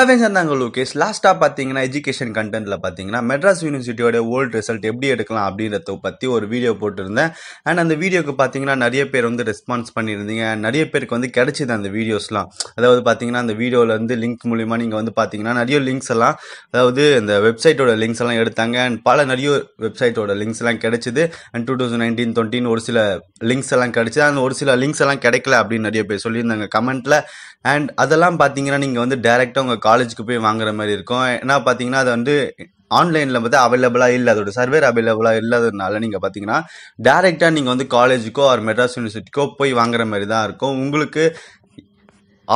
அவன் சந்தாங்க லோகேஷ் லாஸ்ட்டாக பார்த்தீங்கன்னா எஜுகேஷன் கண்டென்ட்டில் பார்த்தீங்கன்னா மெட்ராஸ் யூனிவர்சிட்டியோட ஓல்டு ரிசல்ட் எப்படி எடுக்கலாம் அப்படின்றத பற்றி ஒரு வீடியோ போட்டிருந்தேன் அண்ட் அந்த வீடியோக்கு பார்த்தீங்கன்னா நிறைய பேர் வந்து ரெஸ்பான்ஸ் பண்ணியிருந்தீங்க நிறைய பேருக்கு வந்து கிடைச்சிது அந்த வீடியோஸ்லாம் அதாவது பார்த்தீங்கன்னா அந்த வீடியோவில் வந்து லிங்க் மூலிமா நீங்கள் வந்து பார்த்தீங்கன்னா நிறைய லிங்க்ஸ் எல்லாம் அதாவது இந்த வெப்சைட்டோட லிங்க்ஸ் எல்லாம் எடுத்தாங்க அண்ட் பல நிறைய வெப்சைட்டோட லிங்க்ஸ் எல்லாம் கிடைச்சிது அண்ட் டூ தௌசண்ட் நைன்டீன் டுவெண்ட்டின்னு ஒரு சில லிங்க்ஸ் எல்லாம் கிடைச்சிது அந்த ஒரு சில லிங்க்ஸ் எல்லாம் கிடைக்கல அப்படின்னு நிறைய பேர் சொல்லியிருந்தாங்க கமெண்ட்டில் அண்ட் அதெல்லாம் பார்த்தீங்கன்னா நீங்கள் வந்து டேரெக்டாக உங்கள் காலேஜுக்கு போய் வாங்குற மாதிரி இருக்கும் ஏன்னா பார்த்தீங்கன்னா அது வந்து ஆன்லைனில் பார்த்தா அவைலபிளாக இல்லை அதோட சர்வேர் அவைலபிளாக இல்லாததுனால நீங்கள் பார்த்தீங்கன்னா டேரெக்டாக நீங்கள் வந்து காலேஜுக்கோ ஆர் மெட்ராஸ் யூனிவர்சிட்டிக்கோ போய் வாங்குற மாதிரி தான் இருக்கும் உங்களுக்கு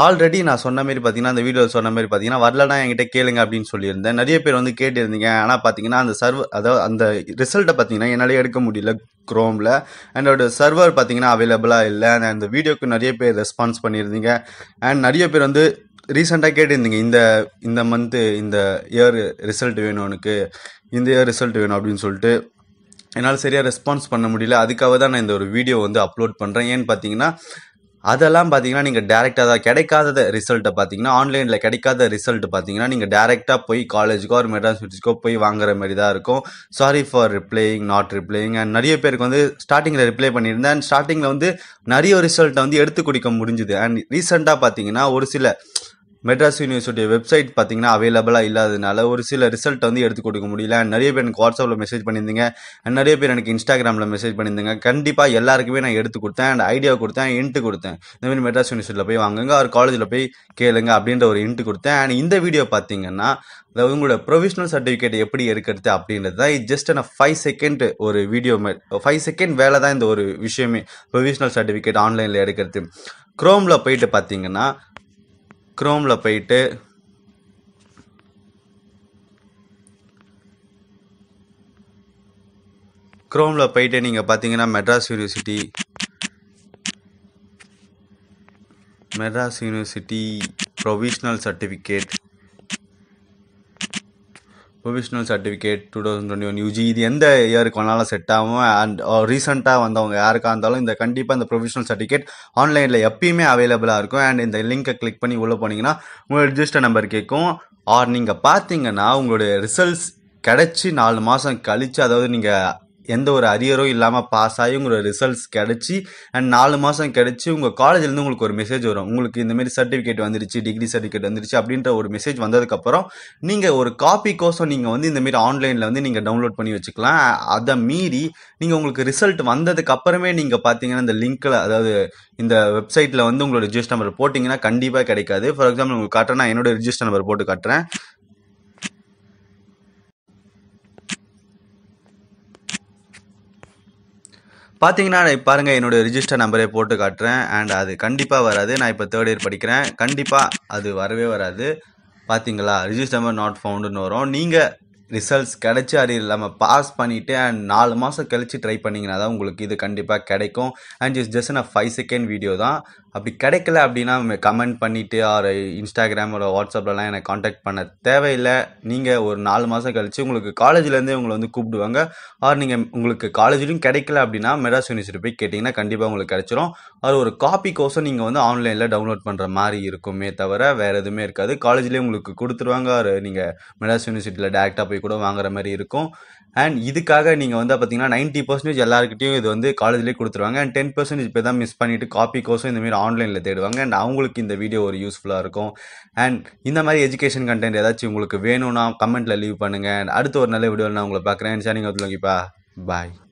ஆல்ரெடி நான் சொன்ன மாதிரி பார்த்தீங்கன்னா அந்த வீடியோ சொன்ன மாதிரி பார்த்தீங்கன்னா வரலாம் என்கிட்ட கேளுங்க அப்படின்னு சொல்லியிருந்தேன் நிறைய பேர் வந்து கேட்டிருந்தீங்க ஆனால் பார்த்தீங்கன்னா அந்த சர்வர் அதாவது அந்த ரிசல்ட்டை பார்த்தீங்கன்னா என்னால் எடுக்க முடியல குரோமில் என்னோட சர்வர் பார்த்தீங்கன்னா அவைலபிளாக இல்லை அந்த வீடியோக்கு நிறைய பேர் ரெஸ்பான்ஸ் பண்ணியிருந்தீங்க அண்ட் நிறைய பேர் வந்து ரீசெண்டாக கேட்டிருந்தீங்க இந்த இந்த மந்த்து இந்த இயர் ரிசல்ட் வேணும் எனக்கு இந்த இயர் ரிசல்ட் வேணும் அப்படின்னு சொல்லிட்டு என்னால் சரியாக ரெஸ்பான்ஸ் பண்ண முடியல அதுக்காக தான் நான் இந்த ஒரு வீடியோ வந்து அப்லோட் பண்ணுறேன் ஏன்னு பார்த்தீங்கன்னா அதெல்லாம் பார்த்தீங்கன்னா நீங்கள் டேரெக்டாக தான் கிடைக்காத ரிசல்ட்டை பார்த்தீங்கன்னா ஆன்லைனில் கிடைக்காத ரிசல்ட் பார்த்தீங்கன்னா நீங்கள் டேரெக்டாக போய் காலேஜுக்கோ ஒரு மெட்ராஸ் யூனிவர்சிட்டிக்கோ போய் வாங்குற மாதிரி தான் இருக்கும் sorry for replying not replying and நிறைய பேருக்கு வந்து ஸ்டார்டிங்கில் ரிப்ளை பண்ணியிருந்தேன் அண்ட் ஸ்டார்டிங்கில் வந்து நிறைய ரிசல்ட்டை வந்து எடுத்து குடிக்க முடிஞ்சுது அண்ட் ரீசெண்டாக பார்த்தீங்கன்னா ஒரு சில மெட்ராஸ் யூனிவர்சிட்டி வெப்சைட் பார்த்தீங்கன்னா அவைலபிளாக இல்லாததுனால ஒரு சில ரிசல்ட் வந்து எடுத்து கொடுக்க முடியல நிறைய பேர் எனக்கு வாட்ஸ்அப்பில் மெசேஜ் பண்ணியிருந்தீங்க நிறைய பேர் எனக்கு இன்ஸ்டாகிராமில் மெசேஜ் பண்ணியிருந்தீங்க கண்டிப்பாக எல்லாருக்குமே நான் எடுத்து கொடுத்தேன் அண்ட் ஐடியா கொடுத்தேன் இன்ட்டு கொடுத்தேன் இந்தமாதிரி மெட்ராஸ் யூனிவர்சிட்டியில் போய் வாங்குங்க அவர் காலேஜில் போய் கேளுங்க அப்படின்ற ஒரு இன்ட்டு கொடுத்தேன் அண்ட் இந்த வீடியோ பார்த்தீங்கன்னா அதாவது உங்களோட ப்ரொவிஷனல் சர்டிஃபிகேட் எப்படி எடுக்கிறது அப்படின்றது தான் இது ஜஸ்ட் நான் ஃபைவ் செகண்ட் ஒரு வீடியோ ஃபைவ் செகண்ட் வேலை தான் இந்த ஒரு விஷயமே ப்ரொவிஷனல் சர்டிஃபிகேட் ஆன்லைனில் எடுக்கிறது க்ரோமில் போயிட்டு பார்த்தீங்கன்னா க்ரோமில் போயிட்டு க்ரோமில் போயிட்டு நீங்கள் பார்த்தீங்கன்னா Madras university Madras university provisional certificate professional certificate two thousand twenty one UG இது எந்த இயருக்கு வேணாலும் செட் ஆகும் அண்ட் ரீசெண்டாக uh, வந்தவங்க யாருக்காக இருந்தாலும் இந்த கண்டிப்பாக இந்த ப்ரொஃபஷனல் சர்டிஃபிகேட் ஆன்லைனில் எப்பயுமே அவைலபிளாக இருக்கும் அண்ட் இந்த லிங்கை கிளிக் பண்ணி உள்ளே போனீங்கன்னா உங்களோட ரிஜிஸ்டர் நம்பர் கேட்கும் ஆர் நீங்கள் பார்த்தீங்கன்னா உங்களுடைய ரிசல்ட்ஸ் கிடச்சி நாலு மாதம் கழித்து அதாவது நீங்கள் எந்த ஒரு அரியரும் இல்லாமல் பாஸ் ஆகி உங்களோட ரிசல்ட்ஸ் கிடச்சி அண்ட் நாலு மாதம் கிடச்சி உங்கள் காலேஜ்லேருந்து உங்களுக்கு ஒரு மெசேஜ் வரும் உங்களுக்கு இந்தமாரி சர்டிஃபிகேட் வந்துருச்சு டிகிரி சர்டிஃபிகேட் வந்துருச்சு அப்படின்ற ஒரு மெசேஜ் வந்ததுக்கப்புறம் நீங்கள் ஒரு காப்பி கோசம் நீங்கள் வந்து இந்தமாரி ஆன்லைனில் வந்து நீங்கள் டவுன்லோட் பண்ணி வச்சுக்கலாம் அதை மீறி நீங்கள் உங்களுக்கு ரிசல்ட் வந்ததுக்கு அப்புறமே நீங்கள் பார்த்தீங்கன்னா இந்த லிங்க்கில் அதாவது இந்த வெப்சைட்டில் வந்து உங்களோட ரிஜிஸ்டர் நம்பர் போட்டிங்கன்னா கண்டிப்பாக கிடைக்காது ஃபார் எக்ஸாம்பிள் உங்களுக்கு காட்டுறேன் நான் என்னோட ரிஜிஸ்டர் நம்பர் போட்டு காட்டுறேன் பார்த்தீங்கன்னா பாருங்கள் என்னுடைய ரிஜிஸ்டர் நம்பரை போட்டு காட்டுறேன் அண்ட் அது கண்டிப்பாக வராது நான் இப்போ தேர்ட் இயர் படிக்கிறேன் கண்டிப்பாக அது வரவே வராது பார்த்தீங்களா ரிஜிஸ்டர் நம்பர் நாட் ஃபவுண்டுன்னு வரும் நீங்கள் ரிசல்ட்ஸ் கிடச்சி அறி இல்லாமல் பாஸ் பண்ணிவிட்டு அண்ட் நாலு மாதம் கழித்து ட்ரை பண்ணிங்கன்னா தான் உங்களுக்கு இது கண்டிப்பாக கிடைக்கும் அண்ட் இஸ் ஜஸ்ட் நான் ஃபைவ் செகண்ட் வீடியோ தான் அப்படி கிடைக்கல அப்படின்னா கமெண்ட் பண்ணிவிட்டு ஆர் இன்ஸ்டாகிராம் ஒரு வாட்ஸ்அப்லலாம் எனக்கு காண்டாக்ட் பண்ண தேவையில்லை நீங்கள் ஒரு நாலு மாதம் கழித்து உங்களுக்கு காலேஜ்லேருந்தே உங்களை வந்து கூப்பிடுவாங்க ஆர் நீங்கள் உங்களுக்கு காலேஜ்லேயும் கிடைக்கல அப்படின்னா மெட்ராஸ் யூனிவர்சிட்டி போய் கேட்டிங்கன்னா கண்டிப்பாக உங்களுக்கு கிடச்சிரும் ஆர் ஒரு காப்பி கோசம் நீங்கள் வந்து ஆன்லைனில் டவுன்லோட் பண்ணுற மாதிரி இருக்குமே தவிர வேறு எதுவுமே இருக்காது காலேஜ்லேயே உங்களுக்கு கொடுத்துருவாங்க ஆர் நீங்கள் மெட்ராஸ் யூனிவர்சிட்டியில் டேரெக்டாக போய் கூட வாங்குற மாதிரி இருக்கும் அண்ட் இதுக்காக நீங்கள் வந்து பார்த்தீங்கன்னா நைன்ட்டி பர்சன்டேஜ் எல்லாருக்கிட்டையும் இது வந்து காலேஜ்லேயே கொடுத்துருவாங்க அண்ட் டென் பர்சன்டேஜ் இப்போ தான் மிஸ் பண்ணிட்டு காப்பி கோர்ஸும் இந்தமாரி ஆன்லைனில் தேடுவாங்க அண்ட் அவங்களுக்கு இந்த வீடியோ ஒரு யூஸ்ஃபுல்லாக இருக்கும் அண்ட் இந்த மாதிரி எஜுகேஷன் கண்டென்ட் ஏதாச்சும் உங்களுக்கு வேணும்னா கமெண்ட்டில் லீவ் பண்ணுங்கள் அண்ட் அடுத்த ஒரு நல்ல வீடியோ நான் உங்களை பார்க்குறேன் சரிங்க பாய்